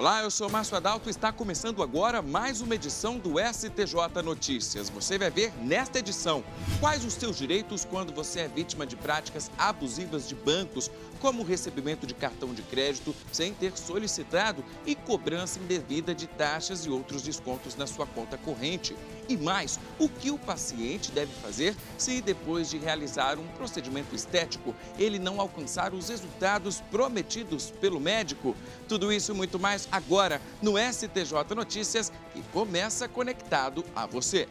Olá, eu sou Márcio Adalto e está começando agora mais uma edição do STJ Notícias. Você vai ver nesta edição quais os seus direitos quando você é vítima de práticas abusivas de bancos, como o recebimento de cartão de crédito sem ter solicitado e cobrança indevida de taxas e outros descontos na sua conta corrente. E mais, o que o paciente deve fazer se depois de realizar um procedimento estético ele não alcançar os resultados prometidos pelo médico? Tudo isso e muito mais agora no STJ Notícias que começa conectado a você.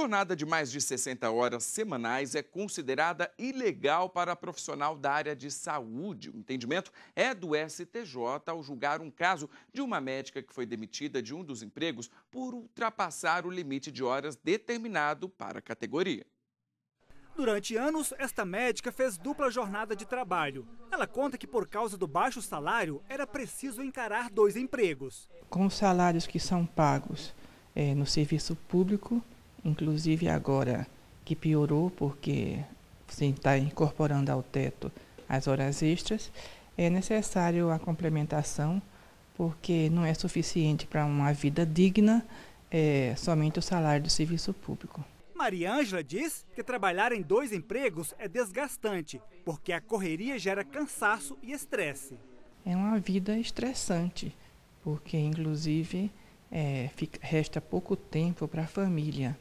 Jornada de mais de 60 horas semanais é considerada ilegal para profissional da área de saúde. O entendimento é do STJ ao julgar um caso de uma médica que foi demitida de um dos empregos por ultrapassar o limite de horas determinado para a categoria. Durante anos, esta médica fez dupla jornada de trabalho. Ela conta que, por causa do baixo salário, era preciso encarar dois empregos. Com os salários que são pagos é, no serviço público, inclusive agora que piorou porque se está incorporando ao teto as horas extras, é necessário a complementação, porque não é suficiente para uma vida digna é, somente o salário do serviço público. Maria Ângela diz que trabalhar em dois empregos é desgastante, porque a correria gera cansaço e estresse. É uma vida estressante, porque inclusive é, fica, resta pouco tempo para a família.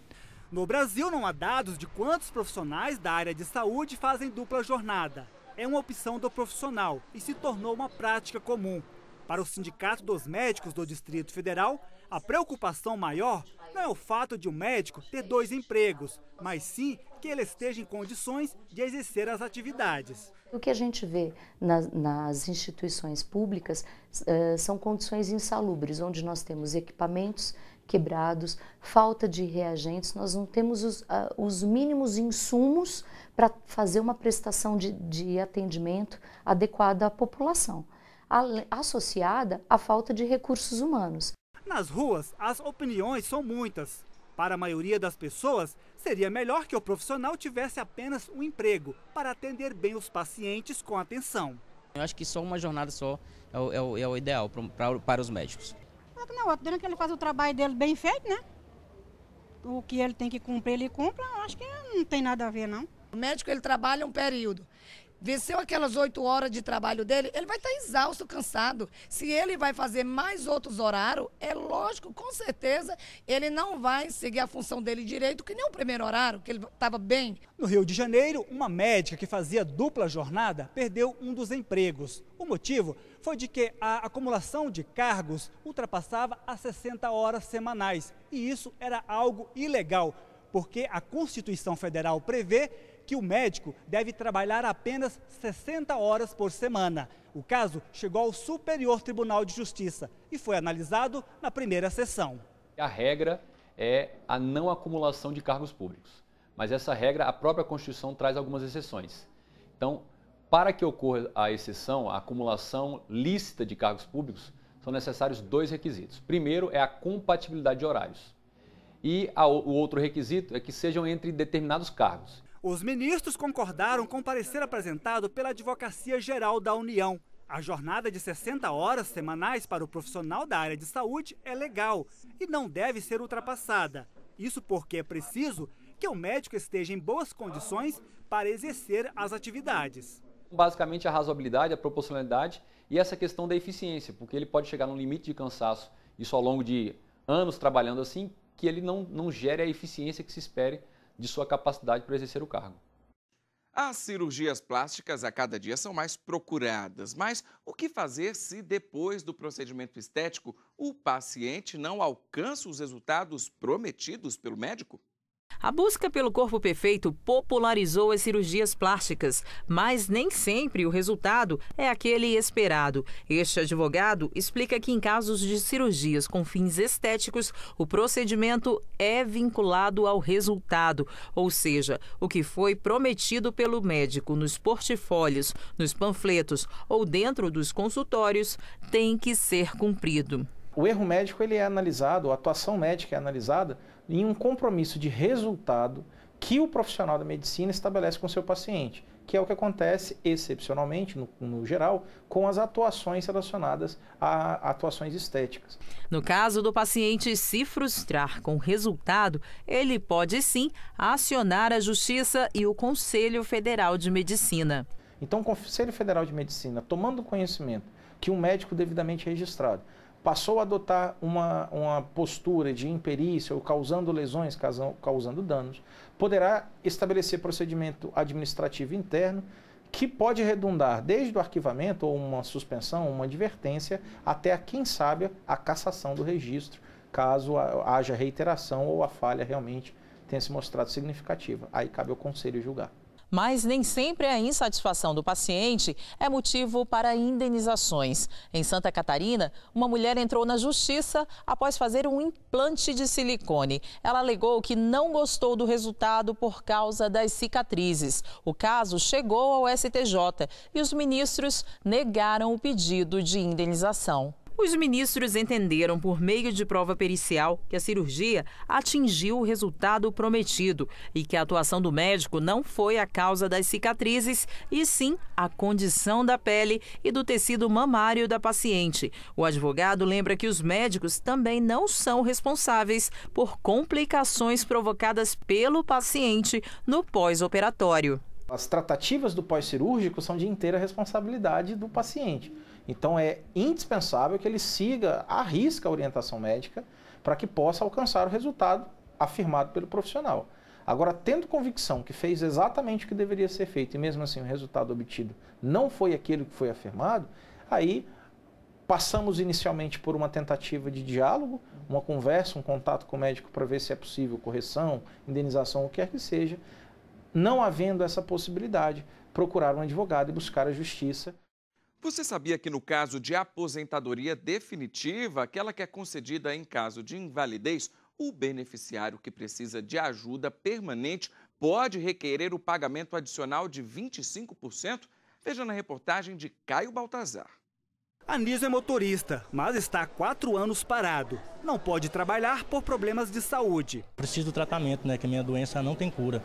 No Brasil, não há dados de quantos profissionais da área de saúde fazem dupla jornada. É uma opção do profissional e se tornou uma prática comum. Para o Sindicato dos Médicos do Distrito Federal, a preocupação maior não é o fato de um médico ter dois empregos, mas sim que ele esteja em condições de exercer as atividades. O que a gente vê nas, nas instituições públicas uh, são condições insalubres, onde nós temos equipamentos quebrados, falta de reagentes, nós não temos os, uh, os mínimos insumos para fazer uma prestação de, de atendimento adequada à população, associada à falta de recursos humanos. Nas ruas, as opiniões são muitas. Para a maioria das pessoas, seria melhor que o profissional tivesse apenas um emprego para atender bem os pacientes com atenção. Eu acho que só uma jornada só é o, é o, é o ideal para, para os médicos. Não, é dentro que ele faz o trabalho dele bem feito, né? O que ele tem que cumprir, ele cumpra, acho que não tem nada a ver, não. O médico, ele trabalha um período venceu aquelas oito horas de trabalho dele, ele vai estar tá exausto, cansado. Se ele vai fazer mais outros horários, é lógico, com certeza, ele não vai seguir a função dele direito, que nem o primeiro horário, que ele estava bem. No Rio de Janeiro, uma médica que fazia dupla jornada perdeu um dos empregos. O motivo foi de que a acumulação de cargos ultrapassava as 60 horas semanais. E isso era algo ilegal, porque a Constituição Federal prevê que o médico deve trabalhar apenas 60 horas por semana. O caso chegou ao Superior Tribunal de Justiça e foi analisado na primeira sessão. A regra é a não acumulação de cargos públicos, mas essa regra a própria Constituição traz algumas exceções. Então, para que ocorra a exceção, a acumulação lícita de cargos públicos, são necessários dois requisitos. Primeiro é a compatibilidade de horários. E a, o outro requisito é que sejam entre determinados cargos. Os ministros concordaram com o parecer apresentado pela Advocacia Geral da União. A jornada de 60 horas semanais para o profissional da área de saúde é legal e não deve ser ultrapassada. Isso porque é preciso que o médico esteja em boas condições para exercer as atividades. Basicamente, a razoabilidade, a proporcionalidade e essa questão da eficiência, porque ele pode chegar num limite de cansaço, isso ao longo de anos trabalhando assim, que ele não, não gere a eficiência que se espere de sua capacidade para exercer o cargo. As cirurgias plásticas a cada dia são mais procuradas, mas o que fazer se depois do procedimento estético o paciente não alcança os resultados prometidos pelo médico? A busca pelo corpo perfeito popularizou as cirurgias plásticas, mas nem sempre o resultado é aquele esperado. Este advogado explica que, em casos de cirurgias com fins estéticos, o procedimento é vinculado ao resultado, ou seja, o que foi prometido pelo médico nos portfólios, nos panfletos ou dentro dos consultórios tem que ser cumprido. O erro médico ele é analisado, a atuação médica é analisada em um compromisso de resultado que o profissional da medicina estabelece com seu paciente, que é o que acontece excepcionalmente, no, no, geral, com as atuações relacionadas a atuações estéticas. No caso do paciente se frustrar com o resultado, ele pode sim acionar a Justiça e o Conselho Federal de Medicina. Então, o Conselho Federal de Medicina, tomando conhecimento que um médico devidamente registrado passou a adotar uma, uma postura de imperícia ou causando lesões, causando, causando danos, poderá estabelecer procedimento administrativo interno que pode redundar desde o arquivamento ou uma suspensão, uma advertência, até a, quem sabe, a cassação do registro, caso haja reiteração ou a falha realmente tenha se mostrado significativa. Aí cabe ao conselho julgar. Mas nem sempre a insatisfação do paciente é motivo para indenizações. Em Santa Catarina, uma mulher entrou na justiça após fazer um implante de silicone. Ela alegou que não gostou do resultado por causa das cicatrizes. O caso chegou ao STJ e os ministros negaram o pedido de indenização. Os ministros entenderam, por meio de prova pericial, que a cirurgia atingiu o resultado prometido e que a atuação do médico não foi a causa das cicatrizes, e sim a condição da pele e do tecido mamário da paciente. O advogado lembra que os médicos também não são responsáveis por complicações provocadas pelo paciente no pós-operatório. As tratativas do pós-cirúrgico são de inteira responsabilidade do paciente. Então é indispensável que ele siga à risca a orientação médica para que possa alcançar o resultado afirmado pelo profissional. Agora, tendo convicção que fez exatamente o que deveria ser feito e mesmo assim o resultado obtido não foi aquilo que foi afirmado, aí passamos inicialmente por uma tentativa de diálogo, uma conversa, um contato com o médico para ver se é possível correção, indenização, o que quer que seja. Não havendo essa possibilidade, procurar um advogado e buscar a justiça. Você sabia que no caso de aposentadoria definitiva, aquela que é concedida em caso de invalidez, o beneficiário que precisa de ajuda permanente pode requerer o pagamento adicional de 25%? Veja na reportagem de Caio Baltazar. Anísio é motorista, mas está há quatro anos parado. Não pode trabalhar por problemas de saúde. Preciso do tratamento, né? Que a minha doença não tem cura.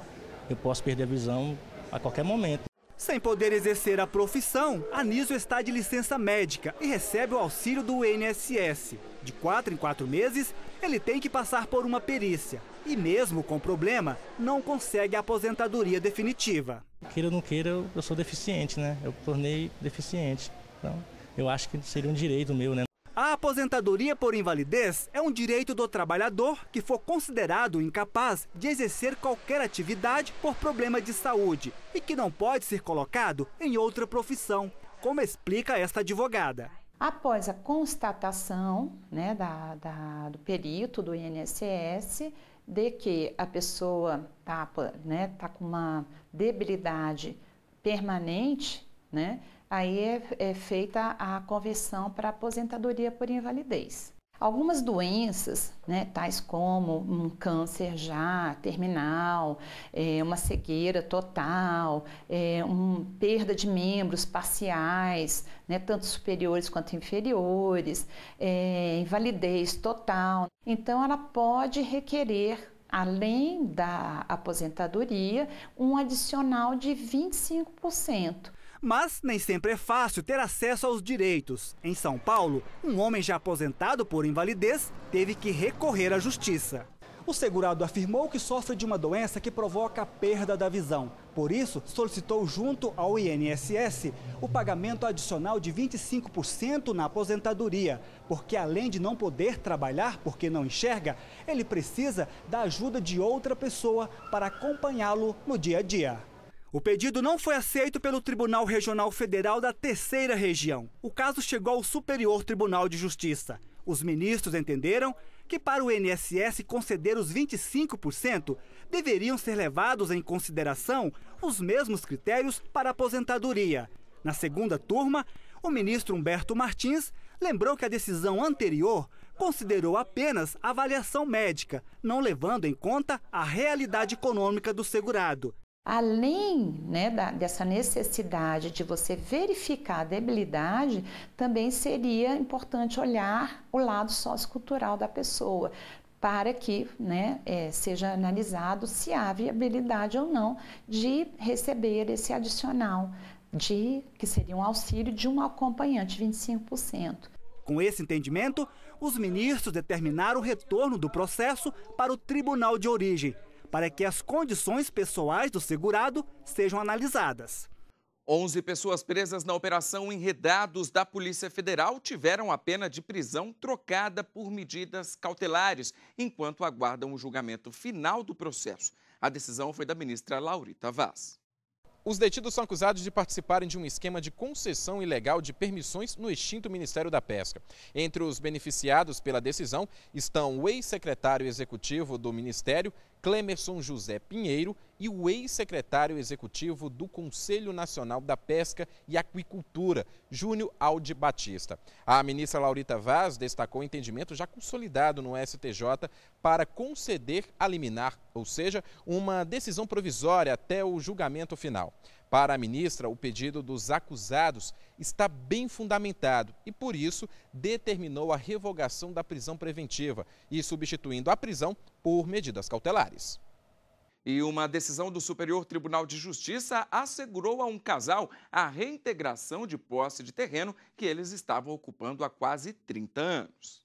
Eu posso perder a visão a qualquer momento. Sem poder exercer a profissão, Anísio está de licença médica e recebe o auxílio do INSS. De quatro em quatro meses, ele tem que passar por uma perícia. E mesmo com problema, não consegue a aposentadoria definitiva. Queira ou não queira, eu sou deficiente, né? Eu tornei deficiente. Então, eu acho que seria um direito meu, né? aposentadoria por invalidez é um direito do trabalhador que for considerado incapaz de exercer qualquer atividade por problema de saúde e que não pode ser colocado em outra profissão, como explica esta advogada. Após a constatação né, da, da, do perito do INSS de que a pessoa está né, tá com uma debilidade permanente, né, aí é, é feita a conversão para aposentadoria por invalidez. Algumas doenças, né, tais como um câncer já terminal, é, uma cegueira total, é, um, perda de membros parciais, né, tanto superiores quanto inferiores, é, invalidez total. Então, ela pode requerer além da aposentadoria, um adicional de 25%. Mas nem sempre é fácil ter acesso aos direitos. Em São Paulo, um homem já aposentado por invalidez teve que recorrer à justiça. O segurado afirmou que sofre de uma doença que provoca a perda da visão. Por isso, solicitou junto ao INSS o pagamento adicional de 25% na aposentadoria, porque além de não poder trabalhar porque não enxerga, ele precisa da ajuda de outra pessoa para acompanhá-lo no dia a dia. O pedido não foi aceito pelo Tribunal Regional Federal da Terceira Região. O caso chegou ao Superior Tribunal de Justiça. Os ministros entenderam que para o INSS conceder os 25%, deveriam ser levados em consideração os mesmos critérios para aposentadoria. Na segunda turma, o ministro Humberto Martins lembrou que a decisão anterior considerou apenas avaliação médica, não levando em conta a realidade econômica do segurado. Além né, da, dessa necessidade de você verificar a debilidade, também seria importante olhar o lado sociocultural da pessoa para que né, é, seja analisado se há viabilidade ou não de receber esse adicional de que seria um auxílio de um acompanhante 25%. Com esse entendimento, os ministros determinaram o retorno do processo para o tribunal de origem para que as condições pessoais do segurado sejam analisadas. 11 pessoas presas na operação Enredados da Polícia Federal tiveram a pena de prisão trocada por medidas cautelares, enquanto aguardam o julgamento final do processo. A decisão foi da ministra Laurita Vaz. Os detidos são acusados de participarem de um esquema de concessão ilegal de permissões no extinto Ministério da Pesca. Entre os beneficiados pela decisão estão o ex-secretário executivo do Ministério, Clemerson José Pinheiro e o ex-secretário executivo do Conselho Nacional da Pesca e Aquicultura, Júnior Aldi Batista. A ministra Laurita Vaz destacou o entendimento já consolidado no STJ para conceder a liminar, ou seja, uma decisão provisória até o julgamento final. Para a ministra, o pedido dos acusados está bem fundamentado e, por isso, determinou a revogação da prisão preventiva e substituindo a prisão por medidas cautelares. E uma decisão do Superior Tribunal de Justiça assegurou a um casal a reintegração de posse de terreno que eles estavam ocupando há quase 30 anos.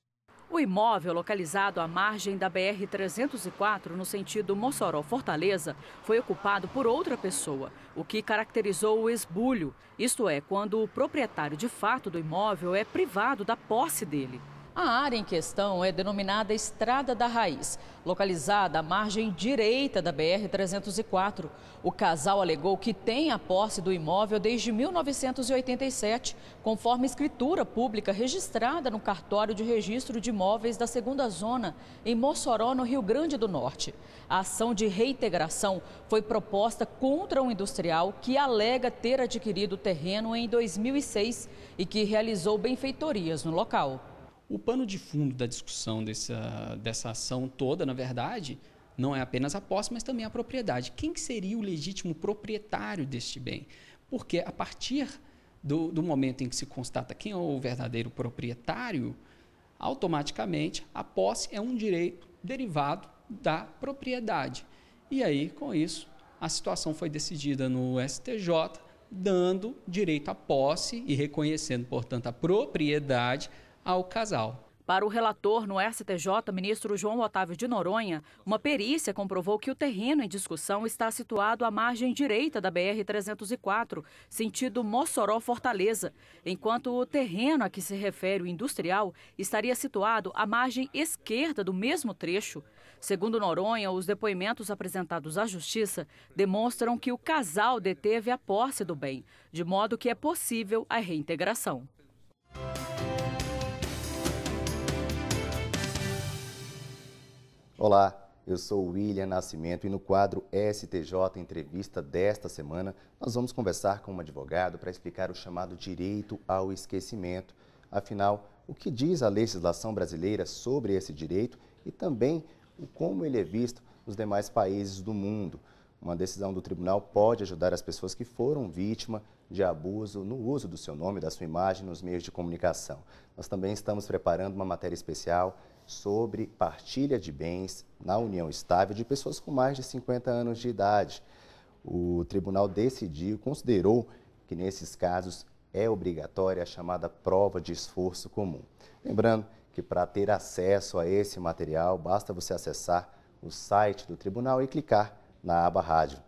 O imóvel, localizado à margem da BR-304, no sentido Mossoró-Fortaleza, foi ocupado por outra pessoa, o que caracterizou o esbulho, isto é, quando o proprietário de fato do imóvel é privado da posse dele. A área em questão é denominada Estrada da Raiz, localizada à margem direita da BR-304. O casal alegou que tem a posse do imóvel desde 1987, conforme escritura pública registrada no cartório de registro de imóveis da segunda zona, em Mossoró, no Rio Grande do Norte. A ação de reintegração foi proposta contra um industrial que alega ter adquirido o terreno em 2006 e que realizou benfeitorias no local. O pano de fundo da discussão dessa, dessa ação toda, na verdade, não é apenas a posse, mas também a propriedade. Quem seria o legítimo proprietário deste bem? Porque a partir do, do momento em que se constata quem é o verdadeiro proprietário, automaticamente a posse é um direito derivado da propriedade. E aí, com isso, a situação foi decidida no STJ, dando direito à posse e reconhecendo, portanto, a propriedade ao casal. Para o relator no STJ, ministro João Otávio de Noronha, uma perícia comprovou que o terreno em discussão está situado à margem direita da BR-304, sentido Mossoró-Fortaleza, enquanto o terreno a que se refere o industrial estaria situado à margem esquerda do mesmo trecho. Segundo Noronha, os depoimentos apresentados à Justiça demonstram que o casal deteve a posse do bem, de modo que é possível a reintegração. Olá, eu sou William Nascimento e no quadro STJ Entrevista desta semana, nós vamos conversar com um advogado para explicar o chamado direito ao esquecimento. Afinal, o que diz a legislação brasileira sobre esse direito e também o como ele é visto nos demais países do mundo. Uma decisão do tribunal pode ajudar as pessoas que foram vítima de abuso no uso do seu nome, da sua imagem nos meios de comunicação. Nós também estamos preparando uma matéria especial sobre partilha de bens na união estável de pessoas com mais de 50 anos de idade. O tribunal decidiu, considerou que nesses casos é obrigatória a chamada prova de esforço comum. Lembrando que para ter acesso a esse material, basta você acessar o site do tribunal e clicar na aba rádio.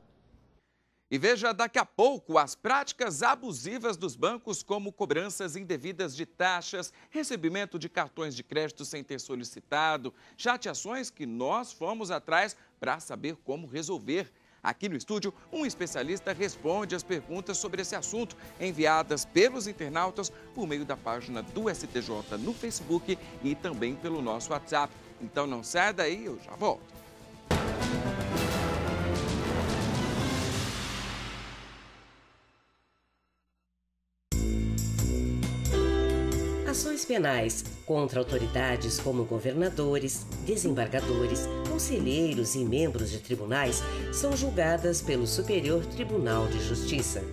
E veja daqui a pouco as práticas abusivas dos bancos, como cobranças indevidas de taxas, recebimento de cartões de crédito sem ter solicitado, chateações que nós fomos atrás para saber como resolver. Aqui no estúdio, um especialista responde as perguntas sobre esse assunto enviadas pelos internautas por meio da página do STJ no Facebook e também pelo nosso WhatsApp. Então não sai daí, eu já volto. penais contra autoridades como governadores, desembargadores, conselheiros e membros de tribunais são julgadas pelo Superior Tribunal de Justiça.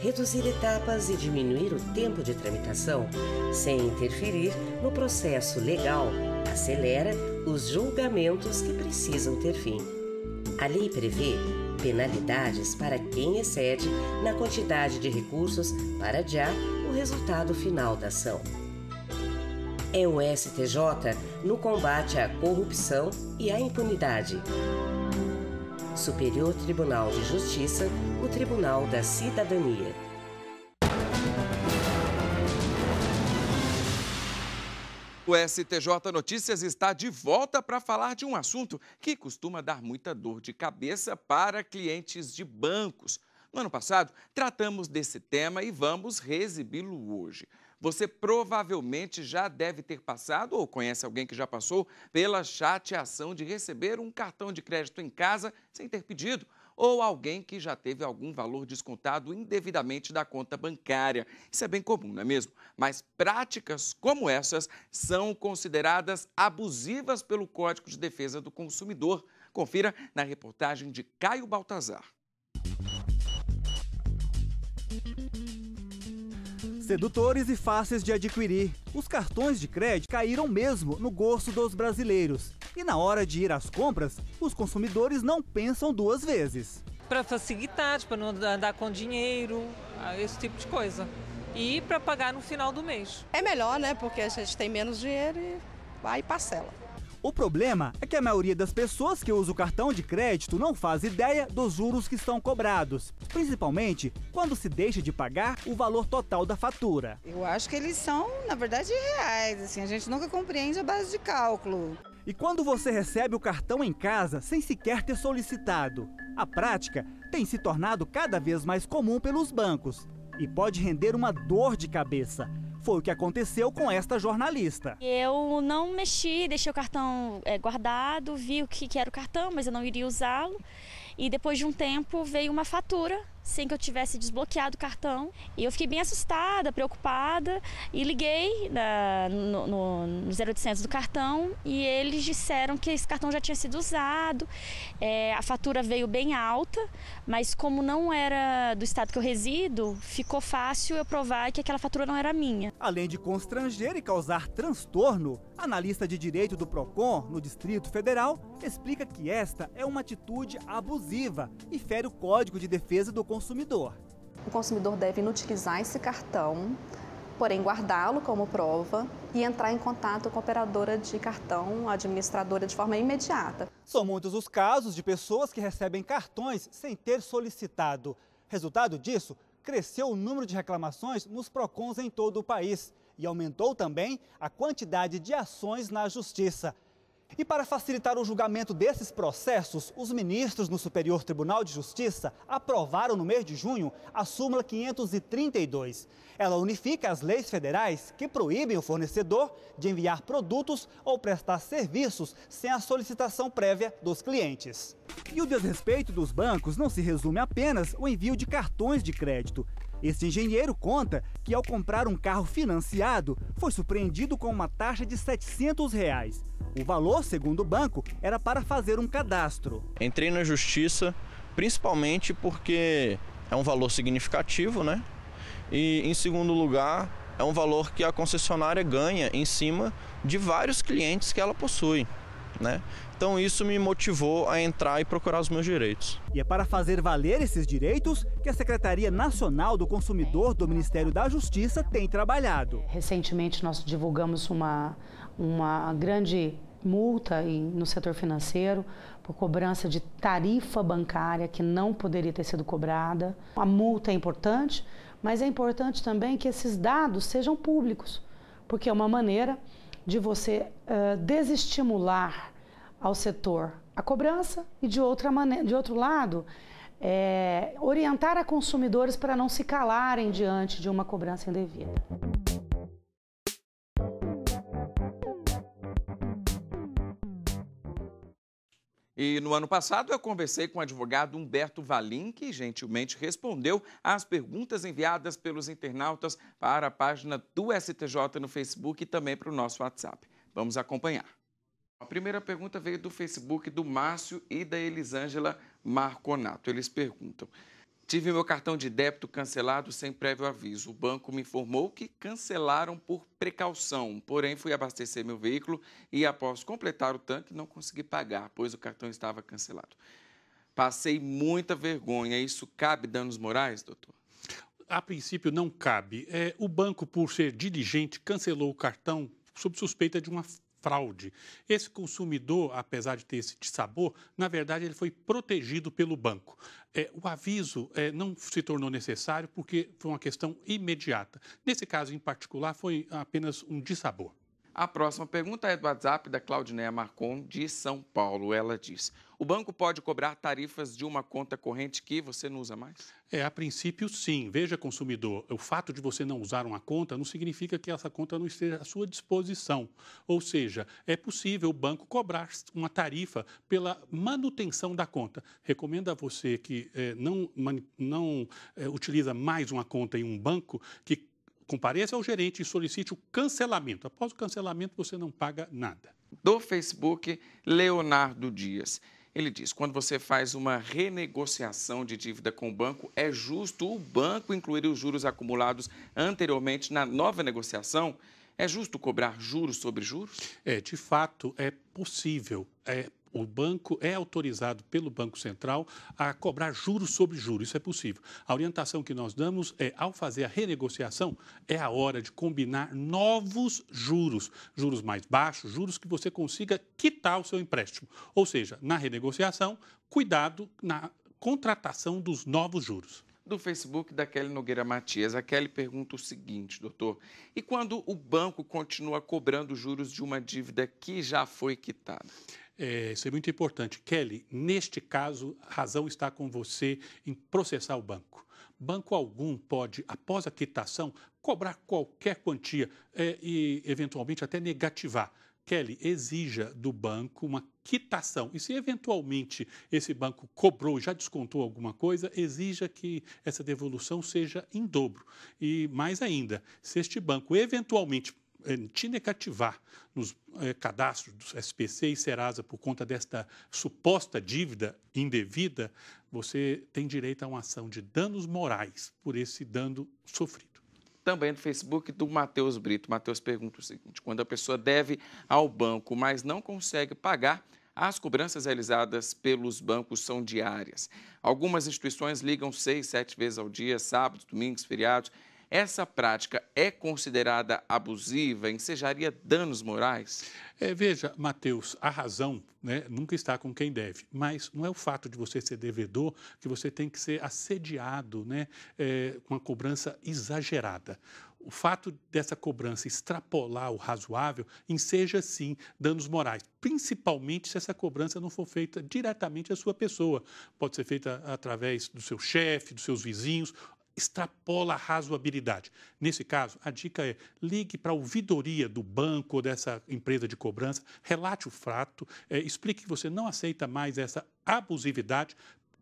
Reduzir etapas e diminuir o tempo de tramitação, sem interferir no processo legal, acelera os julgamentos que precisam ter fim. A lei prevê penalidades para quem excede na quantidade de recursos para adiar resultado final da ação. É o STJ no combate à corrupção e à impunidade. Superior Tribunal de Justiça, o Tribunal da Cidadania. O STJ Notícias está de volta para falar de um assunto que costuma dar muita dor de cabeça para clientes de bancos. No ano passado, tratamos desse tema e vamos reexibi-lo hoje. Você provavelmente já deve ter passado ou conhece alguém que já passou pela chateação de receber um cartão de crédito em casa sem ter pedido ou alguém que já teve algum valor descontado indevidamente da conta bancária. Isso é bem comum, não é mesmo? Mas práticas como essas são consideradas abusivas pelo Código de Defesa do Consumidor. Confira na reportagem de Caio Baltazar. Sedutores e fáceis de adquirir, os cartões de crédito caíram mesmo no gosto dos brasileiros. E na hora de ir às compras, os consumidores não pensam duas vezes. Para facilitar, para tipo, não andar com dinheiro, ah, esse tipo de coisa. E para pagar no final do mês. É melhor, né? Porque a gente tem menos dinheiro e vai e parcela. O problema é que a maioria das pessoas que usa o cartão de crédito não faz ideia dos juros que são cobrados, principalmente quando se deixa de pagar o valor total da fatura. Eu acho que eles são, na verdade, reais, assim, a gente nunca compreende a base de cálculo. E quando você recebe o cartão em casa sem sequer ter solicitado? A prática tem se tornado cada vez mais comum pelos bancos e pode render uma dor de cabeça. Foi o que aconteceu com esta jornalista. Eu não mexi, deixei o cartão é, guardado, vi o que, que era o cartão, mas eu não iria usá-lo. E depois de um tempo veio uma fatura sem que eu tivesse desbloqueado o cartão. E eu fiquei bem assustada, preocupada, e liguei na, né, no, no, no 0800 do cartão e eles disseram que esse cartão já tinha sido usado, é, a fatura veio bem alta, mas como não era do estado que eu resido, ficou fácil eu provar que aquela fatura não era minha. Além de constranger e causar transtorno, analista de direito do PROCON no Distrito Federal explica que esta é uma atitude abusiva e fere o Código de Defesa do Consumidor consumidor. O consumidor deve inutilizar esse cartão, porém guardá-lo como prova e entrar em contato com a operadora de cartão administradora de forma imediata. São muitos os casos de pessoas que recebem cartões sem ter solicitado. Resultado disso, cresceu o número de reclamações nos PROCONs em todo o país e aumentou também a quantidade de ações na Justiça. E para facilitar o julgamento desses processos, os ministros no Superior Tribunal de Justiça aprovaram no mês de junho a súmula 532. Ela unifica as leis federais que proíbem o fornecedor de enviar produtos ou prestar serviços sem a solicitação prévia dos clientes. E o desrespeito dos bancos não se resume apenas ao envio de cartões de crédito. Este engenheiro conta que ao comprar um carro financiado, foi surpreendido com uma taxa de R$ 700. Reais. O valor, segundo o banco, era para fazer um cadastro. Entrei na justiça principalmente porque é um valor significativo, né? E em segundo lugar, é um valor que a concessionária ganha em cima de vários clientes que ela possui né? Então isso me motivou a entrar e procurar os meus direitos. E é para fazer valer esses direitos que a Secretaria Nacional do Consumidor do Ministério da Justiça tem trabalhado. Recentemente nós divulgamos uma, uma grande multa no setor financeiro por cobrança de tarifa bancária que não poderia ter sido cobrada. A multa é importante, mas é importante também que esses dados sejam públicos, porque é uma maneira de você uh, desestimular ao setor a cobrança e de outra maneira, de outro lado, é, orientar a consumidores para não se calarem diante de uma cobrança indevida. E no ano passado eu conversei com o advogado Humberto Valim, que gentilmente respondeu às perguntas enviadas pelos internautas para a página do STJ no Facebook e também para o nosso WhatsApp. Vamos acompanhar. A primeira pergunta veio do Facebook do Márcio e da Elisângela Marconato. Eles perguntam: Tive meu cartão de débito cancelado sem prévio aviso. O banco me informou que cancelaram por precaução, porém fui abastecer meu veículo e, após completar o tanque, não consegui pagar, pois o cartão estava cancelado. Passei muita vergonha. Isso cabe danos morais, doutor? A princípio, não cabe. É, o banco, por ser diligente, cancelou o cartão sob suspeita de uma fraude. Esse consumidor, apesar de ter esse sabor, na verdade ele foi protegido pelo banco. É, o aviso é, não se tornou necessário porque foi uma questão imediata. Nesse caso em particular, foi apenas um dissabor. A próxima pergunta é do WhatsApp da Claudineia Marcon, de São Paulo. Ela diz: o banco pode cobrar tarifas de uma conta corrente que você não usa mais? É, a princípio sim. Veja, consumidor, o fato de você não usar uma conta não significa que essa conta não esteja à sua disposição. Ou seja, é possível o banco cobrar uma tarifa pela manutenção da conta. Recomendo a você que é, não, não é, utiliza mais uma conta em um banco que compareça ao gerente e solicite o cancelamento. Após o cancelamento, você não paga nada. Do Facebook, Leonardo Dias. Ele diz: quando você faz uma renegociação de dívida com o banco, é justo o banco incluir os juros acumulados anteriormente na nova negociação? É justo cobrar juros sobre juros? É, de fato, é possível. É o banco é autorizado pelo Banco Central a cobrar juros sobre juros. Isso é possível. A orientação que nós damos é, ao fazer a renegociação, é a hora de combinar novos juros, juros mais baixos, juros que você consiga quitar o seu empréstimo. Ou seja, na renegociação, cuidado na contratação dos novos juros do Facebook da Kelly Nogueira Matias. A Kelly pergunta o seguinte, doutor: e quando o banco continua cobrando juros de uma dívida que já foi quitada? É, isso é muito importante. Kelly, neste caso, a razão está com você em processar o banco. Banco algum pode, após a quitação, cobrar qualquer quantia é, e, eventualmente, até negativar. Kelly, exija do banco uma quitação. E se eventualmente esse banco cobrou, já descontou alguma coisa, exija que essa devolução seja em dobro. E mais ainda, se este banco eventualmente eh, te negativar nos eh, cadastros do SPC e Serasa por conta desta suposta dívida indevida, você tem direito a uma ação de danos morais por esse dano sofrido também do Facebook do Matheus Brito. Matheus pergunta o seguinte: quando a pessoa deve ao banco, mas não consegue pagar, as cobranças realizadas pelos bancos são diárias. Algumas instituições ligam seis, sete vezes ao dia, sábados, domingos, feriados. Essa prática é considerada abusiva, ensejaria danos morais? É, veja, Mateus, a razão né, nunca está com quem deve, mas não é o fato de você ser devedor que você tem que ser assediado né, é, com a cobrança exagerada o fato dessa cobrança extrapolar o razoável enseja, sim, danos morais, principalmente se essa cobrança não for feita diretamente à sua pessoa. Pode ser feita através do seu chefe, dos seus vizinhos, extrapola a razoabilidade. Nesse caso, a dica é ligue para a ouvidoria do banco ou dessa empresa de cobrança, relate o fato, é, explique que você não aceita mais essa abusividade.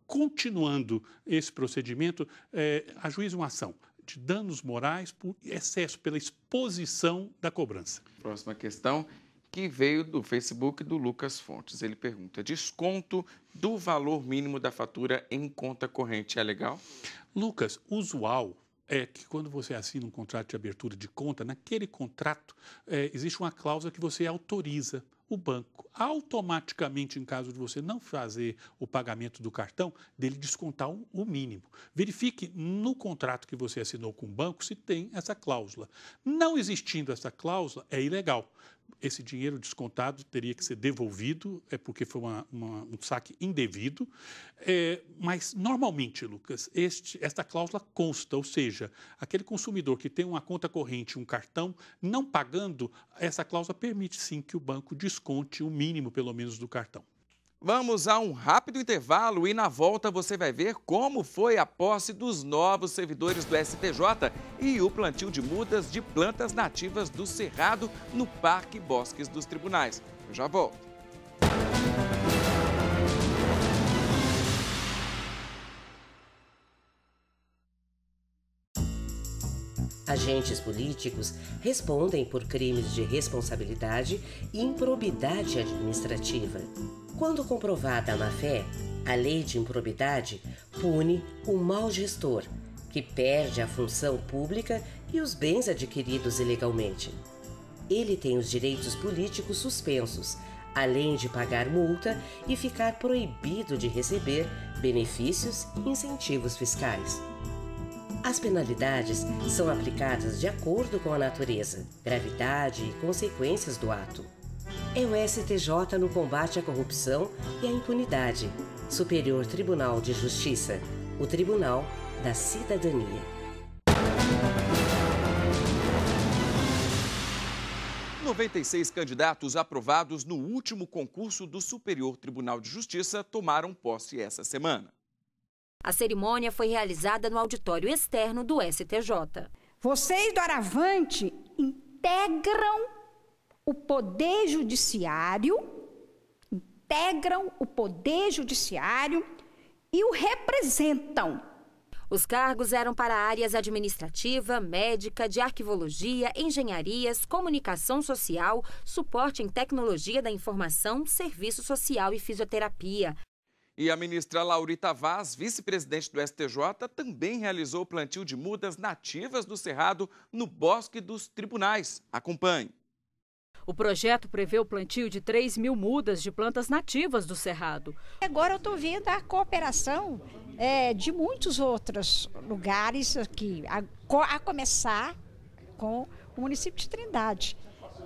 Continuando esse procedimento, é, ajuize uma ação de danos morais por excesso, pela exposição da cobrança. Próxima questão que veio do Facebook do Lucas Fontes. Ele pergunta: desconto do valor mínimo da fatura em conta corrente é legal? Lucas, usual é que quando você assina um contrato de abertura de conta, naquele contrato é, existe uma cláusula que você autoriza o banco automaticamente, em caso de você não fazer o pagamento do cartão, dele descontar o mínimo. Verifique no contrato que você assinou com o banco se tem essa cláusula. Não existindo essa cláusula, é ilegal. Esse dinheiro descontado teria que ser devolvido, é porque foi uma, uma, um saque indevido. É, mas, normalmente, Lucas, este, esta cláusula consta, ou seja, aquele consumidor que tem uma conta corrente, um cartão, não pagando, essa cláusula permite sim que o banco desconte o mínimo, pelo menos, do cartão. Vamos a um rápido intervalo e na volta você vai ver como foi a posse dos novos servidores do STJ e o plantio de mudas de plantas nativas do Cerrado no Parque Bosques dos Tribunais. Eu já volto. Agentes políticos respondem por crimes de responsabilidade e improbidade administrativa. Quando comprovada a má-fé, a lei de improbidade pune o mau gestor, que perde a função pública e os bens adquiridos ilegalmente. Ele tem os direitos políticos suspensos, além de pagar multa e ficar proibido de receber benefícios e incentivos fiscais. As penalidades são aplicadas de acordo com a natureza, gravidade e consequências do ato. É o STJ no combate à corrupção e à impunidade, Superior Tribunal de Justiça, o Tribunal da Cidadania. Noventa candidatos aprovados no último concurso do Superior Tribunal de Justiça tomaram posse essa semana. A cerimônia foi realizada no auditório externo do STJ. Vocês do Aravante integram o poder judiciário, integram o poder judiciário e o representam. Os cargos eram para áreas administrativa, médica, de arquivologia, engenharias, comunicação social, suporte em tecnologia da informação, serviço social e fisioterapia. E a ministra Laurita Vaz, vice-presidente do STJ, também realizou plantio de mudas nativas do Cerrado no Bosque dos Tribunais. Acompanhe. O projeto prevê o plantio de 3 mil mudas de plantas nativas do Cerrado. Agora eu estou vendo a cooperação é, de muitos outros lugares aqui, a, a começar com o município de Trindade,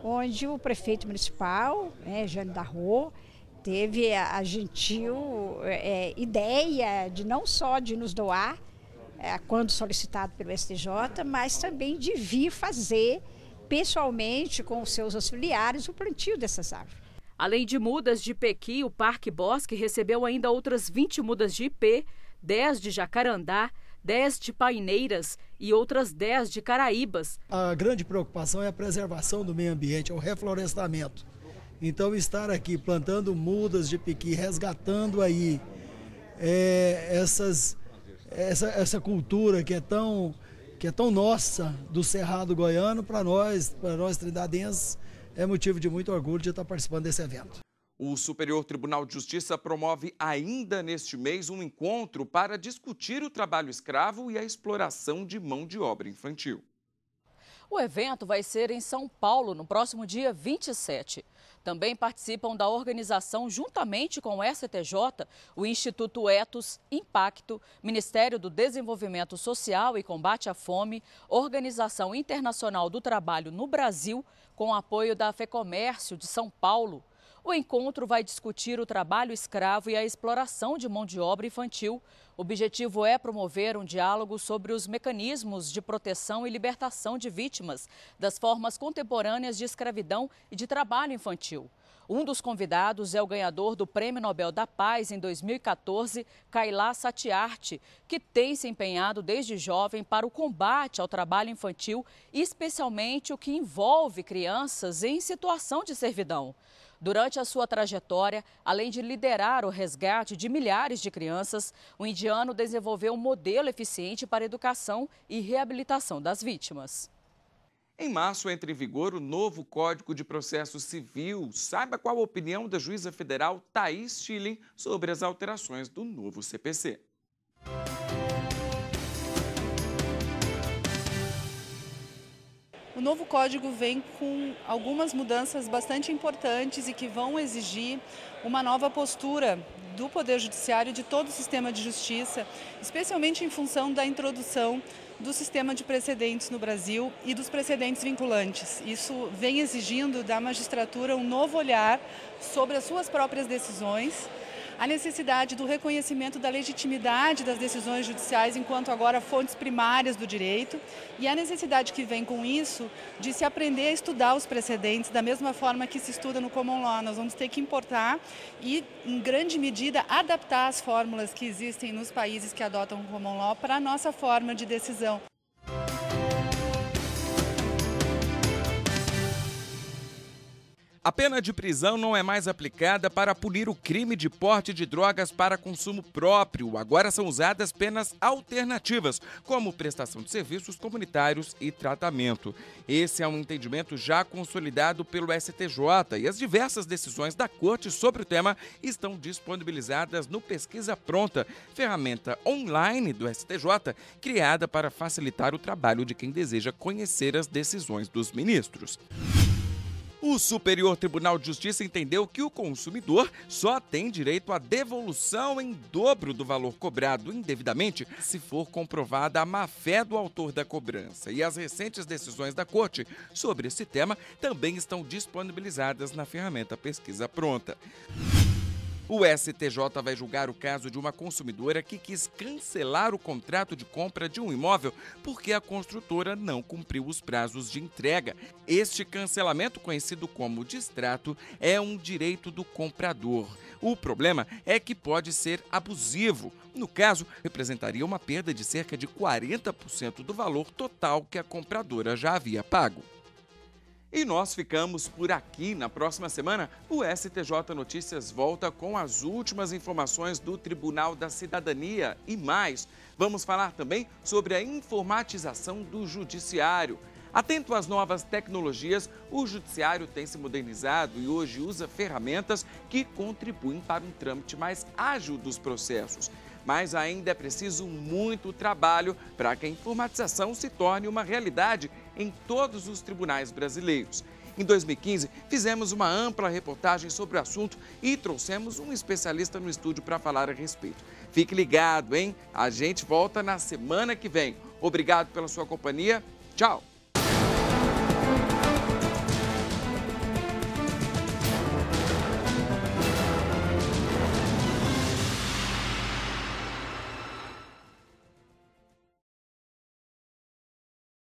onde o prefeito municipal, né, Jane Darro, teve a, gentil é, é, ideia de não só de nos doar, é, quando solicitado pelo STJ, mas também de vir fazer pessoalmente com os seus auxiliares o plantio dessas árvores. Além de mudas de pequi, o Parque Bosque recebeu ainda outras 20 mudas de ipê, 10 de jacarandá, 10 de paineiras e outras 10 de caraíbas. A grande preocupação é a preservação do meio ambiente, é o reflorestamento. Então, estar aqui plantando mudas de piqui, resgatando aí é, essas, essa, essa cultura que é tão que é tão nossa do Cerrado Goiano, para nós, para nós trindadenses, é motivo de muito orgulho de estar participando desse evento. O Superior Tribunal de Justiça promove ainda neste mês um encontro para discutir o trabalho escravo e a exploração de mão de obra infantil. O evento vai ser em São Paulo no próximo dia 27. Também participam da organização, juntamente com o STJ, o Instituto Etos Impacto, Ministério do Desenvolvimento Social e Combate à Fome, Organização Internacional do Trabalho no Brasil, com apoio da FEComércio de São Paulo. O encontro vai discutir o trabalho escravo e a exploração de mão de obra infantil. O objetivo é promover um diálogo sobre os mecanismos de proteção e libertação de vítimas das formas contemporâneas de escravidão e de trabalho infantil. Um dos convidados é o ganhador do Prêmio Nobel da Paz em 2014, Kailá Satyarthi, que tem se empenhado desde jovem para o combate ao trabalho infantil, especialmente o que envolve crianças em situação de servidão. Durante a sua trajetória, além de liderar o resgate de milhares de crianças, o indiano desenvolveu um modelo eficiente para educação e reabilitação das vítimas. Em março entra em vigor o novo Código de Processo Civil. Saiba qual a opinião da juíza federal Thaís Schilling sobre as alterações do novo CPC. O novo código vem com algumas mudanças bastante importantes e que vão exigir uma nova postura do Poder Judiciário e de todo o sistema de justiça, especialmente em função da introdução do sistema de precedentes no Brasil e dos precedentes vinculantes. Isso vem exigindo da magistratura um novo olhar sobre as suas próprias decisões a necessidade do reconhecimento da legitimidade das decisões judiciais enquanto agora fontes primárias do direito e a necessidade que vem com isso de se aprender a estudar os precedentes da mesma forma que se estuda no common law. Nós vamos ter que importar e, em grande medida, adaptar as fórmulas que existem nos países que adotam o common law para a nossa forma de decisão. A pena de prisão não é mais aplicada para punir o crime de porte de drogas para consumo próprio. Agora são usadas penas alternativas, como prestação de serviços comunitários e tratamento. Esse é um entendimento já consolidado pelo STJ e as diversas decisões da Corte sobre o tema estão disponibilizadas no Pesquisa Pronta, ferramenta online do STJ criada para facilitar o trabalho de quem deseja conhecer as decisões dos ministros. O Superior Tribunal de Justiça entendeu que o consumidor só tem direito à devolução em dobro do valor cobrado indevidamente se for comprovada a má-fé do autor da cobrança. E as recentes decisões da Corte sobre esse tema também estão disponibilizadas na ferramenta Pesquisa Pronta. O STJ vai julgar o caso de uma consumidora que quis cancelar o contrato de compra de um imóvel porque a construtora não cumpriu os prazos de entrega. Este cancelamento, conhecido como distrato, é um direito do comprador. O problema é que pode ser abusivo. No caso, representaria uma perda de cerca de 40% do valor total que a compradora já havia pago. E nós ficamos por aqui. Na próxima semana, o STJ Notícias volta com as últimas informações do Tribunal da Cidadania e mais. Vamos falar também sobre a informatização do Judiciário. Atento às novas tecnologias, o Judiciário tem se modernizado e hoje usa ferramentas que contribuem para um trâmite mais ágil dos processos. Mas ainda é preciso muito trabalho para que a informatização se torne uma realidade em todos os tribunais brasileiros. Em 2015, fizemos uma ampla reportagem sobre o assunto e trouxemos um especialista no estúdio para falar a respeito. Fique ligado, hein? A gente volta na semana que vem. Obrigado pela sua companhia. Tchau!